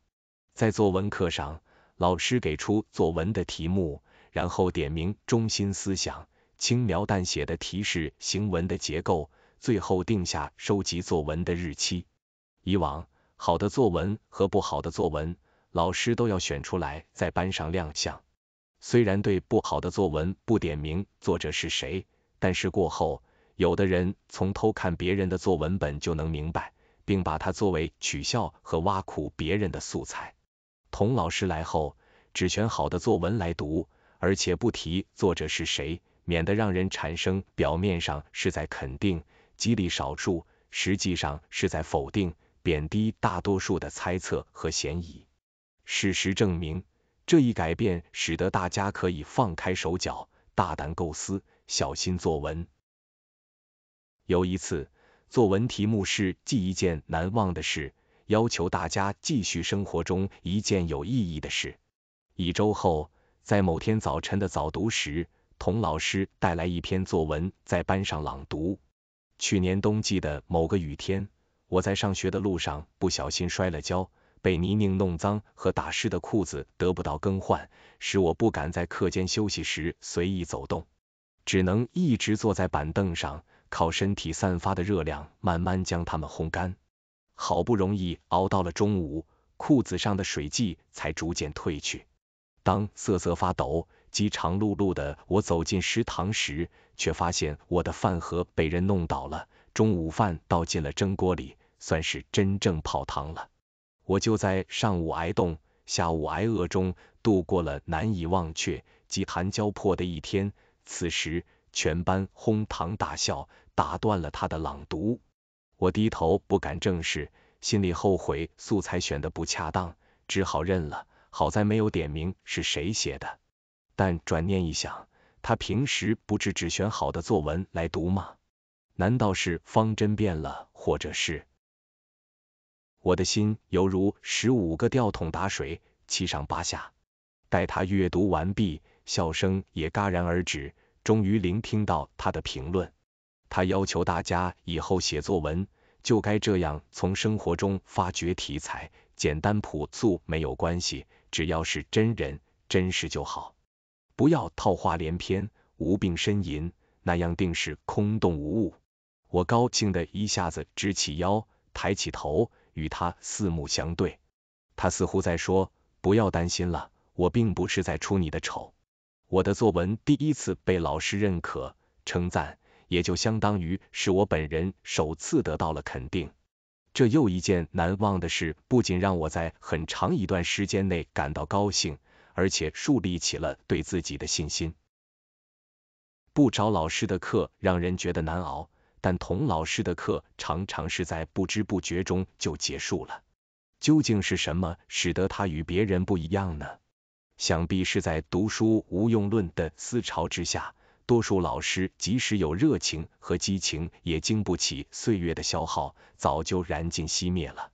在作文课上，老师给出作文的题目，然后点明中心思想，轻描淡写的提示行文的结构，最后定下收集作文的日期。以往，好的作文和不好的作文。老师都要选出来在班上亮相。虽然对不好的作文不点名作者是谁，但是过后有的人从偷看别人的作文本就能明白，并把它作为取笑和挖苦别人的素材。童老师来后，只选好的作文来读，而且不提作者是谁，免得让人产生表面上是在肯定、激励少数，实际上是在否定、贬低大多数的猜测和嫌疑。事实证明，这一改变使得大家可以放开手脚，大胆构思，小心作文。有一次，作文题目是记一件难忘的事，要求大家继续生活中一件有意义的事。一周后，在某天早晨的早读时，童老师带来一篇作文在班上朗读。去年冬季的某个雨天，我在上学的路上不小心摔了跤。被泥泞弄脏和打湿的裤子得不到更换，使我不敢在课间休息时随意走动，只能一直坐在板凳上，靠身体散发的热量慢慢将它们烘干。好不容易熬到了中午，裤子上的水迹才逐渐褪去。当瑟瑟发抖、饥肠辘辘的我走进食堂时，却发现我的饭盒被人弄倒了，中午饭倒进了蒸锅里，算是真正泡汤了。我就在上午挨冻，下午挨饿中度过了难以忘却、饥寒交迫的一天。此时，全班哄堂大笑，打断了他的朗读。我低头不敢正视，心里后悔素材选的不恰当，只好认了。好在没有点名是谁写的。但转念一想，他平时不是只选好的作文来读吗？难道是方针变了，或者是？我的心犹如十五个吊桶打水，七上八下。待他阅读完毕，笑声也戛然而止。终于聆听到他的评论，他要求大家以后写作文就该这样，从生活中发掘题材，简单朴素没有关系，只要是真人真事就好，不要套话连篇，无病呻吟，那样定是空洞无物。我高兴的一下子直起腰，抬起头。与他四目相对，他似乎在说：“不要担心了，我并不是在出你的丑。”我的作文第一次被老师认可、称赞，也就相当于是我本人首次得到了肯定。这又一件难忘的事，不仅让我在很长一段时间内感到高兴，而且树立起了对自己的信心。不找老师的课，让人觉得难熬。但童老师的课常常是在不知不觉中就结束了。究竟是什么使得他与别人不一样呢？想必是在“读书无用论”的思潮之下，多数老师即使有热情和激情，也经不起岁月的消耗，早就燃尽熄灭了。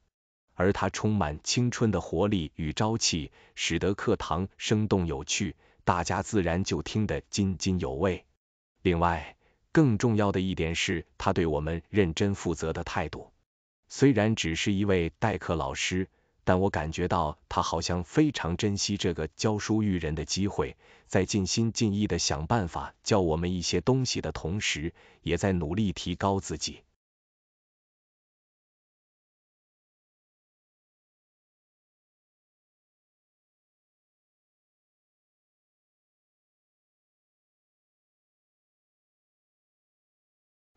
而他充满青春的活力与朝气，使得课堂生动有趣，大家自然就听得津津有味。另外，更重要的一点是，他对我们认真负责的态度。虽然只是一位代课老师，但我感觉到他好像非常珍惜这个教书育人的机会，在尽心尽意的想办法教我们一些东西的同时，也在努力提高自己。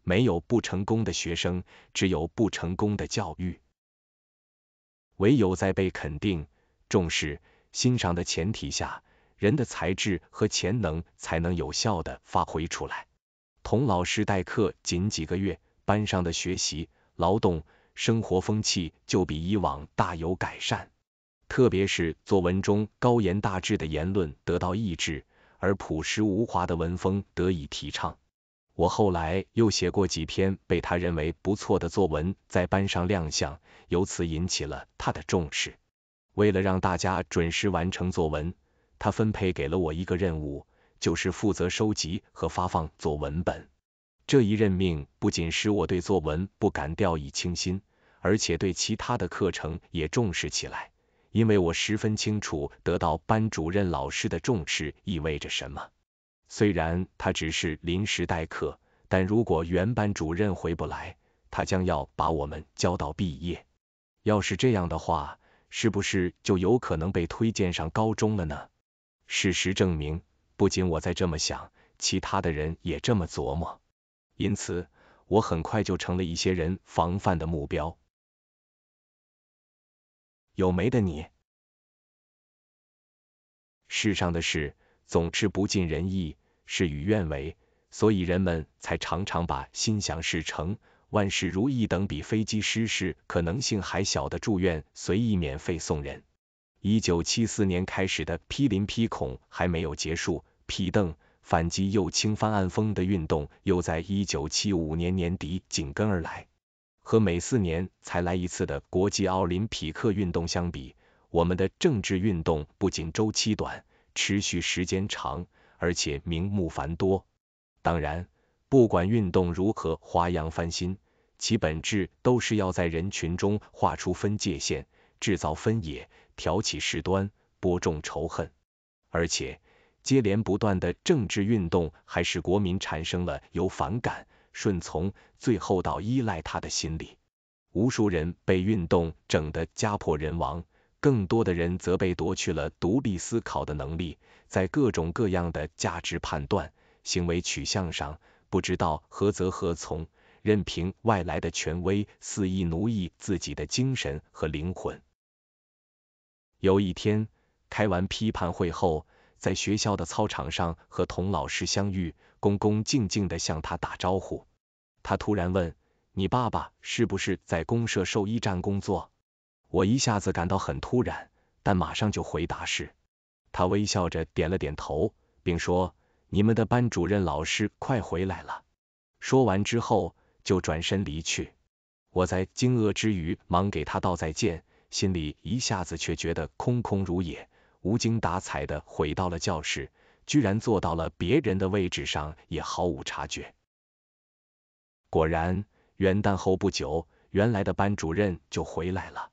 没有不成功的学生，只有不成功的教育。唯有在被肯定、重视、欣赏的前提下，人的才智和潜能才能有效的发挥出来。童老师代课仅几个月，班上的学习、劳动、生活风气就比以往大有改善。特别是作文中高言大志的言论得到抑制，而朴实无华的文风得以提倡。我后来又写过几篇被他认为不错的作文，在班上亮相，由此引起了他的重视。为了让大家准时完成作文，他分配给了我一个任务，就是负责收集和发放作文本。这一任命不仅使我对作文不敢掉以轻心，而且对其他的课程也重视起来，因为我十分清楚得到班主任老师的重视意味着什么。虽然他只是临时代课，但如果原班主任回不来，他将要把我们教到毕业。要是这样的话，是不是就有可能被推荐上高中了呢？事实证明，不仅我在这么想，其他的人也这么琢磨。因此，我很快就成了一些人防范的目标。有没的你？世上的事。总是不尽人意，事与愿违，所以人们才常常把心想事成、万事如意等比飞机失事可能性还小的祝愿随意免费送人。一九七四年开始的批林批孔还没有结束，批邓反击右倾翻案风的运动又在一九七五年年底紧跟而来。和每四年才来一次的国际奥林匹克运动相比，我们的政治运动不仅周期短。持续时间长，而且名目繁多。当然，不管运动如何花样翻新，其本质都是要在人群中画出分界线，制造分野，挑起事端，播种仇恨。而且，接连不断的政治运动还使国民产生了由反感、顺从，最后到依赖他的心理。无数人被运动整得家破人亡。更多的人则被夺去了独立思考的能力，在各种各样的价值判断、行为取向上，不知道何则何从，任凭外来的权威肆意奴役自己的精神和灵魂。有一天，开完批判会后，在学校的操场上和童老师相遇，恭恭敬敬的向他打招呼。他突然问：“你爸爸是不是在公社兽医站工作？”我一下子感到很突然，但马上就回答是。他微笑着点了点头，并说：“你们的班主任老师快回来了。”说完之后就转身离去。我在惊愕之余，忙给他道再见，心里一下子却觉得空空如也，无精打采的回到了教室，居然坐到了别人的位置上，也毫无察觉。果然，元旦后不久，原来的班主任就回来了。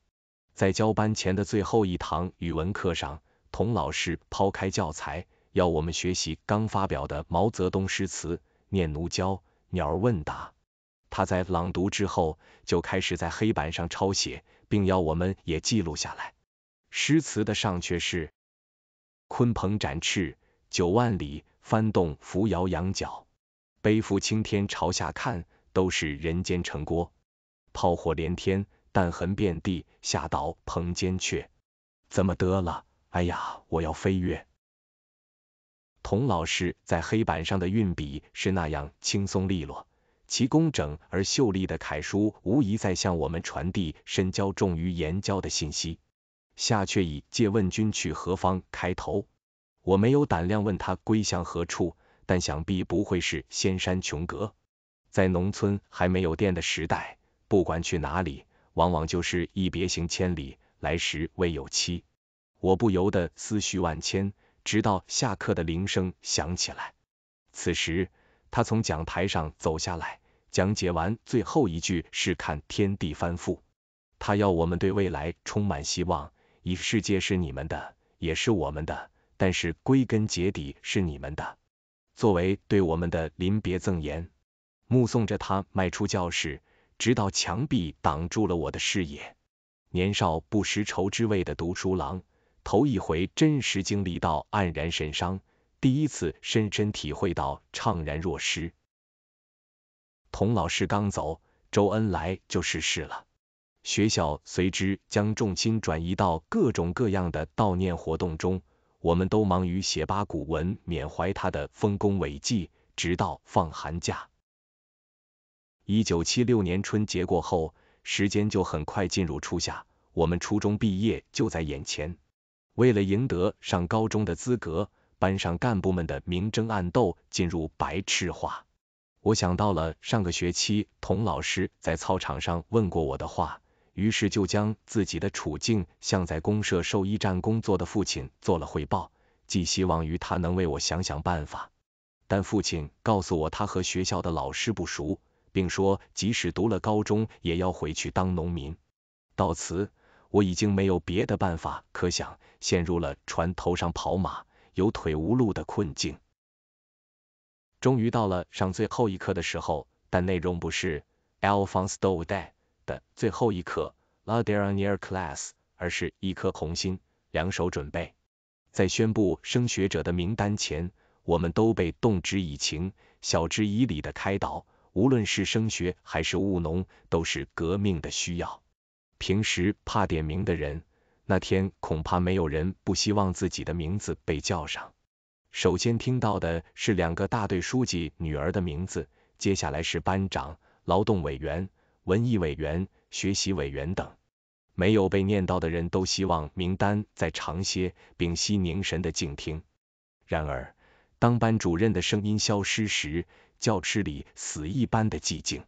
在交班前的最后一堂语文课上，童老师抛开教材，要我们学习刚发表的毛泽东诗词《念奴娇·鸟儿问答》。他在朗读之后，就开始在黑板上抄写，并要我们也记录下来。诗词的上阙是：“鲲鹏展翅九万里，翻动扶摇羊角，背负青天朝下看，都是人间城郭，炮火连天。”弹痕遍地，下到蓬间雀，怎么得了？哎呀，我要飞跃！童老师在黑板上的运笔是那样轻松利落，其工整而秀丽的楷书，无疑在向我们传递深交重于言教的信息。下却以“借问君去何方”开头，我没有胆量问他归向何处，但想必不会是仙山琼阁。在农村还没有电的时代，不管去哪里。往往就是一别行千里，来时未有期。我不由得思绪万千，直到下课的铃声响起来。此时，他从讲台上走下来，讲解完最后一句是看天地翻覆。他要我们对未来充满希望，以世界是你们的，也是我们的，但是归根结底是你们的。作为对我们的临别赠言，目送着他迈出教室。直到墙壁挡住了我的视野，年少不识愁滋味的读书郎，头一回真实经历到黯然神伤，第一次深深体会到怅然若失。童老师刚走，周恩来就逝世了，学校随之将重心转移到各种各样的悼念活动中，我们都忙于写八股文缅怀他的丰功伟绩，直到放寒假。一九七六年春节过后，时间就很快进入初夏，我们初中毕业就在眼前。为了赢得上高中的资格，班上干部们的明争暗斗进入白痴化。我想到了上个学期童老师在操场上问过我的话，于是就将自己的处境向在公社兽医站工作的父亲做了汇报，寄希望于他能为我想想办法。但父亲告诉我，他和学校的老师不熟。并说，即使读了高中，也要回去当农民。到此，我已经没有别的办法可想，陷入了船头上跑马、有腿无路的困境。终于到了上最后一课的时候，但内容不是《a l p h o n s e d o d e 的最后一课《La dernière classe》，而是一颗红心，两手准备。在宣布升学者的名单前，我们都被动之以情、晓之以理的开导。无论是升学还是务农，都是革命的需要。平时怕点名的人，那天恐怕没有人不希望自己的名字被叫上。首先听到的是两个大队书记女儿的名字，接下来是班长、劳动委员、文艺委员、学习委员等。没有被念到的人都希望名单再长些，屏息凝神的静听。然而，当班主任的声音消失时，教室里死一般的寂静。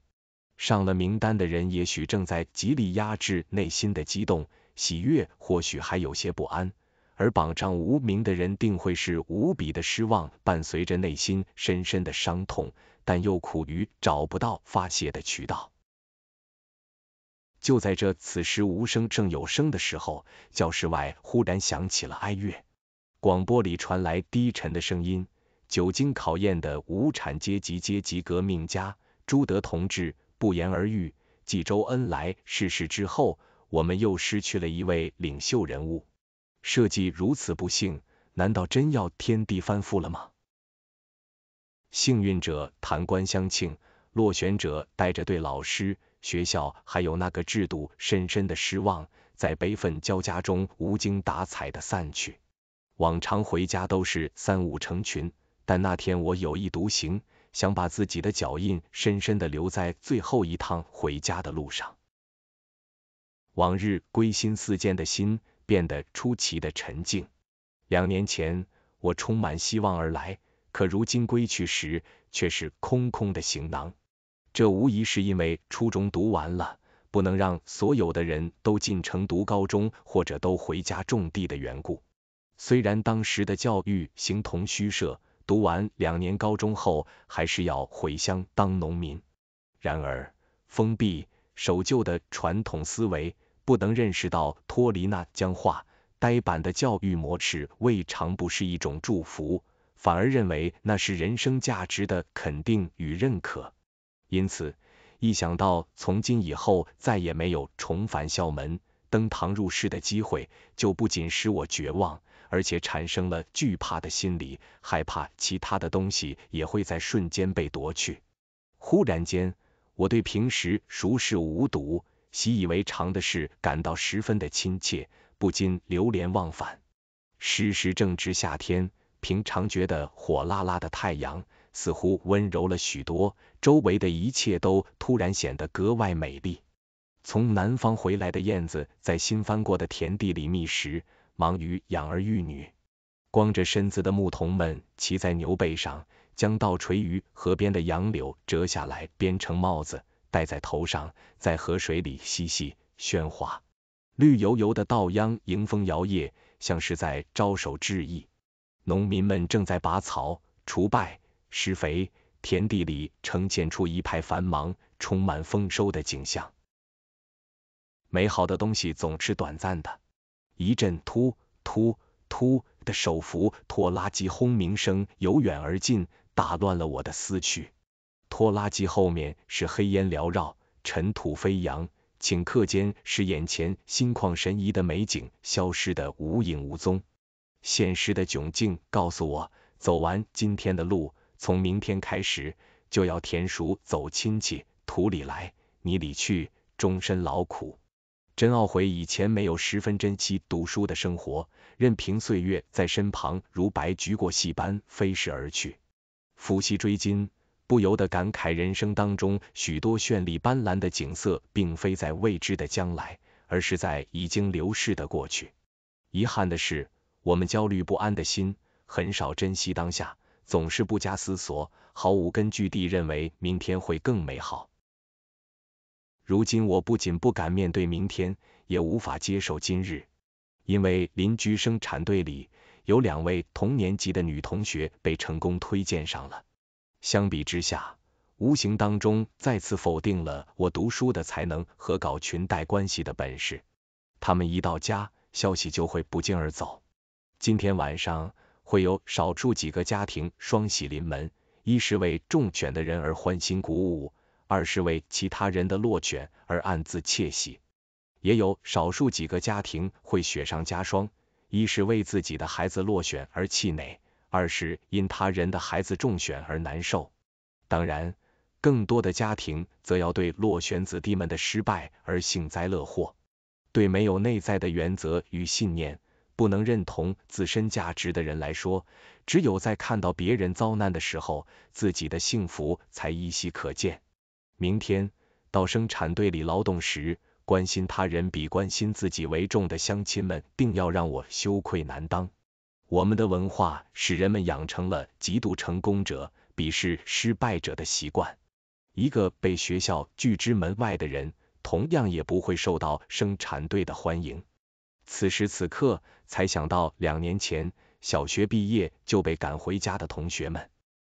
上了名单的人也许正在极力压制内心的激动、喜悦，或许还有些不安；而榜上无名的人定会是无比的失望，伴随着内心深深的伤痛，但又苦于找不到发泄的渠道。就在这此时无声胜有声的时候，教室外忽然响起了哀乐，广播里传来低沉的声音。久经考验的无产阶级阶级革命家朱德同志不言而喻，继周恩来逝世之后，我们又失去了一位领袖人物。设计如此不幸，难道真要天地翻覆了吗？幸运者弹冠相庆，落选者带着对老师、学校还有那个制度深深的失望，在悲愤交加中无精打采的散去。往常回家都是三五成群。但那天我有意独行，想把自己的脚印深深的留在最后一趟回家的路上。往日归心似箭的心变得出奇的沉静。两年前我充满希望而来，可如今归去时却是空空的行囊。这无疑是因为初中读完了，不能让所有的人都进城读高中，或者都回家种地的缘故。虽然当时的教育形同虚设。读完两年高中后，还是要回乡当农民。然而，封闭、守旧的传统思维不能认识到脱离那僵化、呆板的教育模式，未尝不是一种祝福，反而认为那是人生价值的肯定与认可。因此，一想到从今以后再也没有重返校门、登堂入室的机会，就不仅使我绝望。而且产生了惧怕的心理，害怕其他的东西也会在瞬间被夺去。忽然间，我对平时熟视无睹、习以为常的事感到十分的亲切，不禁流连忘返。时时正值夏天，平常觉得火辣辣的太阳似乎温柔了许多，周围的一切都突然显得格外美丽。从南方回来的燕子在新翻过的田地里觅食。忙于养儿育女，光着身子的牧童们骑在牛背上，将倒垂于河边的杨柳折下来编成帽子戴在头上，在河水里嬉戏喧哗。绿油油的稻秧迎风摇曳，像是在招手致意。农民们正在拔草、除败、施肥，田地里呈现出一派繁忙、充满丰收的景象。美好的东西总是短暂的。一阵突突突的手扶拖拉机轰鸣声由远而近，打乱了我的思绪。拖拉机后面是黑烟缭绕、尘土飞扬，顷刻间使眼前心旷神怡的美景消失得无影无踪。现实的窘境告诉我，走完今天的路，从明天开始就要田鼠走亲戚，土里来，泥里去，终身劳苦。真懊悔以前没有十分珍惜读书的生活，任凭岁月在身旁如白驹过隙般飞逝而去。伏羲追金，不由得感慨人生当中许多绚丽斑斓的景色，并非在未知的将来，而是在已经流逝的过去。遗憾的是，我们焦虑不安的心，很少珍惜当下，总是不加思索、毫无根据地认为明天会更美好。如今我不仅不敢面对明天，也无法接受今日，因为邻居生产队里有两位同年级的女同学被成功推荐上了。相比之下，无形当中再次否定了我读书的才能和搞裙带关系的本事。他们一到家，消息就会不胫而走。今天晚上会有少数几个家庭双喜临门，一是为中选的人而欢欣鼓舞。二是为其他人的落选而暗自窃喜，也有少数几个家庭会雪上加霜：一是为自己的孩子落选而气馁，二是因他人的孩子中选而难受。当然，更多的家庭则要对落选子弟们的失败而幸灾乐祸。对没有内在的原则与信念、不能认同自身价值的人来说，只有在看到别人遭难的时候，自己的幸福才依稀可见。明天到生产队里劳动时，关心他人比关心自己为重的乡亲们，定要让我羞愧难当。我们的文化使人们养成了嫉妒成功者、鄙视失败者的习惯。一个被学校拒之门外的人，同样也不会受到生产队的欢迎。此时此刻，才想到两年前小学毕业就被赶回家的同学们。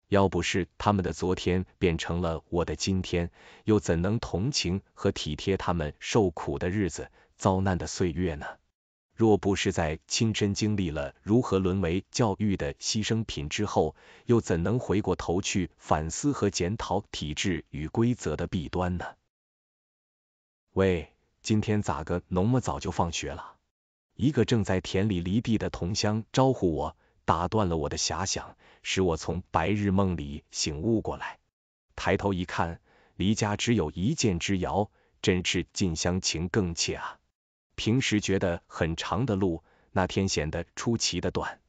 要不是他们的昨天变成了我的今天，又怎能同情和体贴他们受苦的日子、遭难的岁月呢？若不是在亲身经历了如何沦为教育的牺牲品之后，又怎能回过头去反思和检讨体制与规则的弊端呢？喂，今天咋个那么早就放学了？一个正在田里犁地的同乡招呼我。打断了我的遐想，使我从白日梦里醒悟过来。抬头一看，离家只有一箭之遥，真是近乡情更怯啊！平时觉得很长的路，那天显得出奇的短。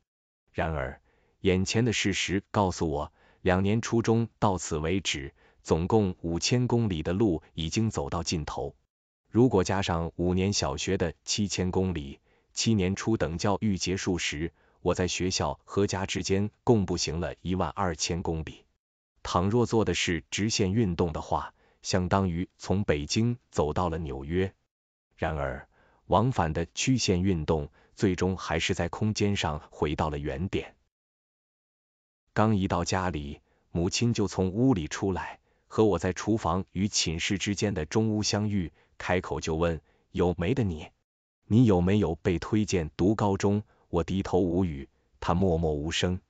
然而，眼前的事实告诉我，两年初中到此为止，总共五千公里的路已经走到尽头。如果加上五年小学的七千公里，七年初等教育结束时。我在学校和家之间共步行了一万二千公里。倘若做的是直线运动的话，相当于从北京走到了纽约。然而，往返的曲线运动最终还是在空间上回到了原点。刚一到家里，母亲就从屋里出来，和我在厨房与寝室之间的中屋相遇，开口就问：“有没的你？你有没有被推荐读高中？”我低头无语，他默默无声。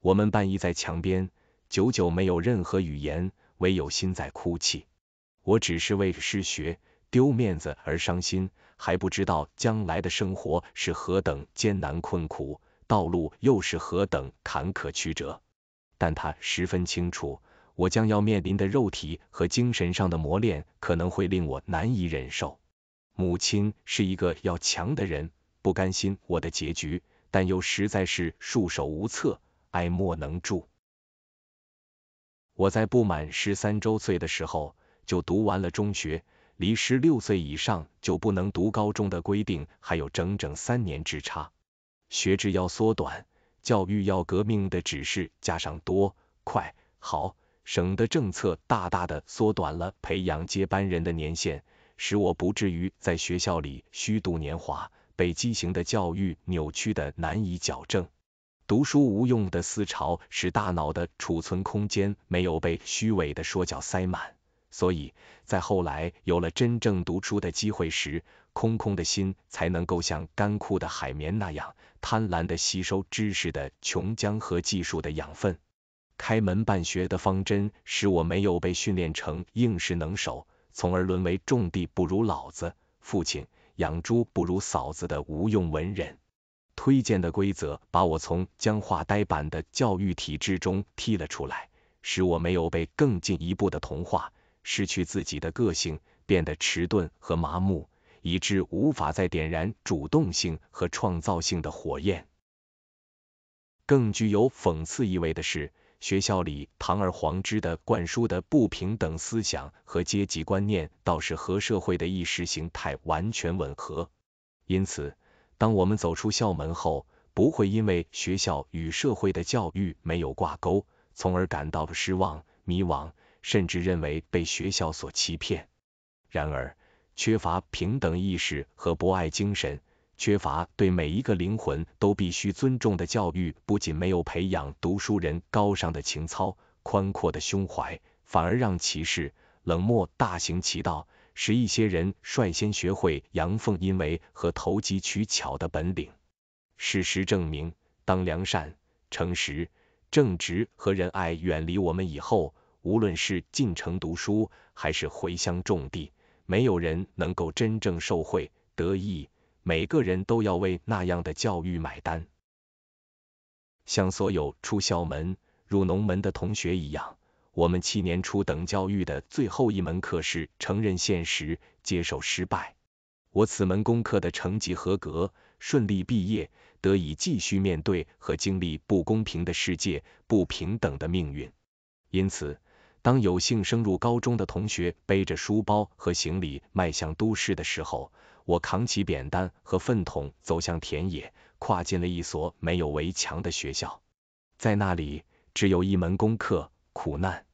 我们半倚在墙边，久久没有任何语言，唯有心在哭泣。我只是为失学、丢面子而伤心，还不知道将来的生活是何等艰难困苦，道路又是何等坎坷曲折。但他十分清楚，我将要面临的肉体和精神上的磨练，可能会令我难以忍受。母亲是一个要强的人。不甘心我的结局，但又实在是束手无策，爱莫能助。我在不满十三周岁的时候就读完了中学，离十六岁以上就不能读高中的规定还有整整三年之差。学制要缩短，教育要革命的指示加上多、快、好、省的政策，大大的缩短了培养接班人的年限，使我不至于在学校里虚度年华。被畸形的教育扭曲的难以矫正，读书无用的思潮使大脑的储存空间没有被虚伪的说教塞满，所以在后来有了真正读书的机会时，空空的心才能够像干枯的海绵那样贪婪的吸收知识的琼浆和技术的养分。开门办学的方针使我没有被训练成应试能手，从而沦为种地不如老子父亲。养猪不如嫂子的无用文人推荐的规则，把我从僵化呆板的教育体制中踢了出来，使我没有被更进一步的同化，失去自己的个性，变得迟钝和麻木，以致无法再点燃主动性和创造性的火焰。更具有讽刺意味的是。学校里堂而皇之的灌输的不平等思想和阶级观念，倒是和社会的意识形态完全吻合。因此，当我们走出校门后，不会因为学校与社会的教育没有挂钩，从而感到失望、迷惘，甚至认为被学校所欺骗。然而，缺乏平等意识和博爱精神。缺乏对每一个灵魂都必须尊重的教育，不仅没有培养读书人高尚的情操、宽阔的胸怀，反而让歧视、冷漠大行其道，使一些人率先学会阳奉阴违和投机取巧的本领。事实证明，当良善、诚实、正直和仁爱远离我们以后，无论是进城读书还是回乡种地，没有人能够真正受惠得益。每个人都要为那样的教育买单。像所有出校门入农门的同学一样，我们七年初等教育的最后一门课是承认现实、接受失败。我此门功课的成绩合格，顺利毕业，得以继续面对和经历不公平的世界、不平等的命运。因此，当有幸升入高中的同学背着书包和行李迈向都市的时候，我扛起扁担和粪桶，走向田野，跨进了一所没有围墙的学校。在那里，只有一门功课——苦难。